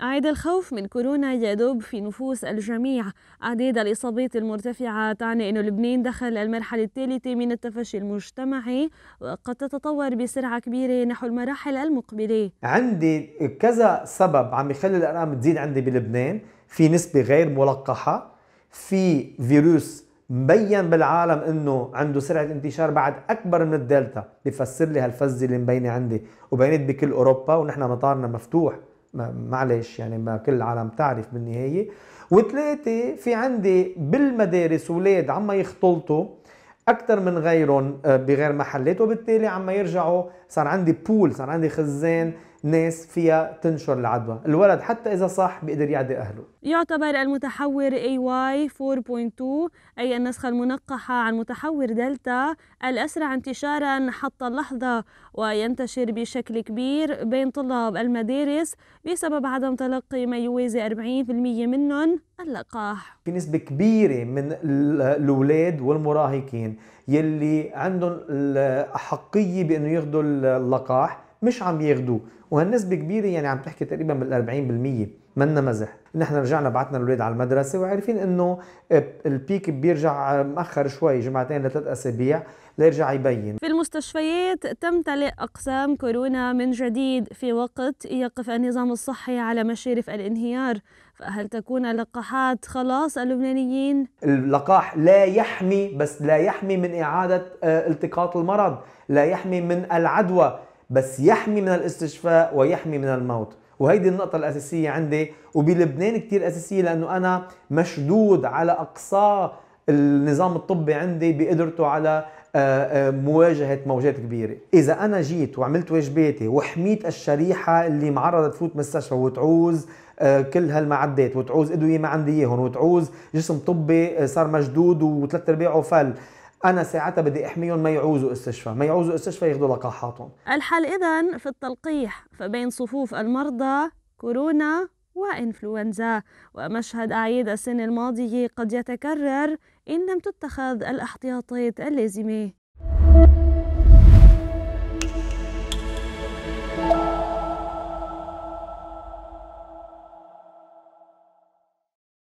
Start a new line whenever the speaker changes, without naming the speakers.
عاد الخوف من كورونا يدب في نفوس الجميع عديد الإصابات المرتفعة تعني أن لبنان دخل المرحلة الثالثة من التفشي المجتمعي وقد تتطور بسرعة كبيرة نحو المراحل المقبلة
عندي كذا سبب عم يخلي الأرقام تزيد عندي بلبنان في نسبة غير ملقحة في فيروس مبين بالعالم انه عنده سرعه انتشار بعد اكبر من الدلتا بفسر لي هالفزه اللي مبينه عندي وبينت بكل اوروبا ونحن مطارنا مفتوح معلش يعني ما كل العالم تعرف بالنهاية وثلاثة في عندي بالمدارس أولاد عم يختلطوا أكثر من غيرهم آه، بغير محلات وبالتالي عم يرجعوا صار عندي بول صار عندي خزان ناس فيها تنشر العدوى الولد حتى إذا صح بيقدر يعدي أهله
يعتبر المتحور AY 4.2 أي النسخة المنقحة عن متحور دلتا الأسرع انتشارا حتى اللحظة وينتشر بشكل كبير بين طلاب المدارس بسبب عدم تلقي ما يوازي 40% منهم اللقاح
في نسبة كبيرة من الأولاد والمراهقين يلي عندهم الأحقية بأنه ياخذوا اللقاح مش عم ياخدوه وهالنسبة كبيرة يعني عم تحكي تقريبا بال 40% منا مزح نحن رجعنا بعتنا الاولاد على المدرسه وعارفين انه البيك بيرجع مأخر شوي جمعتين لثلاث اسابيع ليرجع يبين في
المستشفيات تمتلئ اقسام كورونا من جديد في وقت يقف النظام الصحي على مشارف الانهيار فهل تكون اللقاحات خلاص اللبنانيين
اللقاح لا يحمي بس لا يحمي من اعاده آه، التقاط المرض لا يحمي من العدوى بس يحمي من الاستشفاء ويحمي من الموت وهيدي النقطة الأساسية عندي وبلبنان كتير أساسية لأنه أنا مشدود على أقصى النظام الطبي عندي بقدرته على آه، آه، مواجهة موجات كبيرة إذا أنا جيت وعملت واجباتي وحميت الشريحة اللي معرضة تفوت مستشفى وتعوز آه، كل هالمعدات وتعوز ادويه ما عندي اياهم وتعوز جسم طبي صار مشدود وثلاث ارباعه فل انا ساعتها بدي احميهم ما يعوزوا استشفى ما يعوزوا استشفى ياخذوا
لقاحاتهم الحل اذا في التلقيح فبين صفوف المرضى كورونا وإنفلونزا ومشهد عيد السنة الماضية قد يتكرر إن لم تتخذ الاحتياطات اللازمة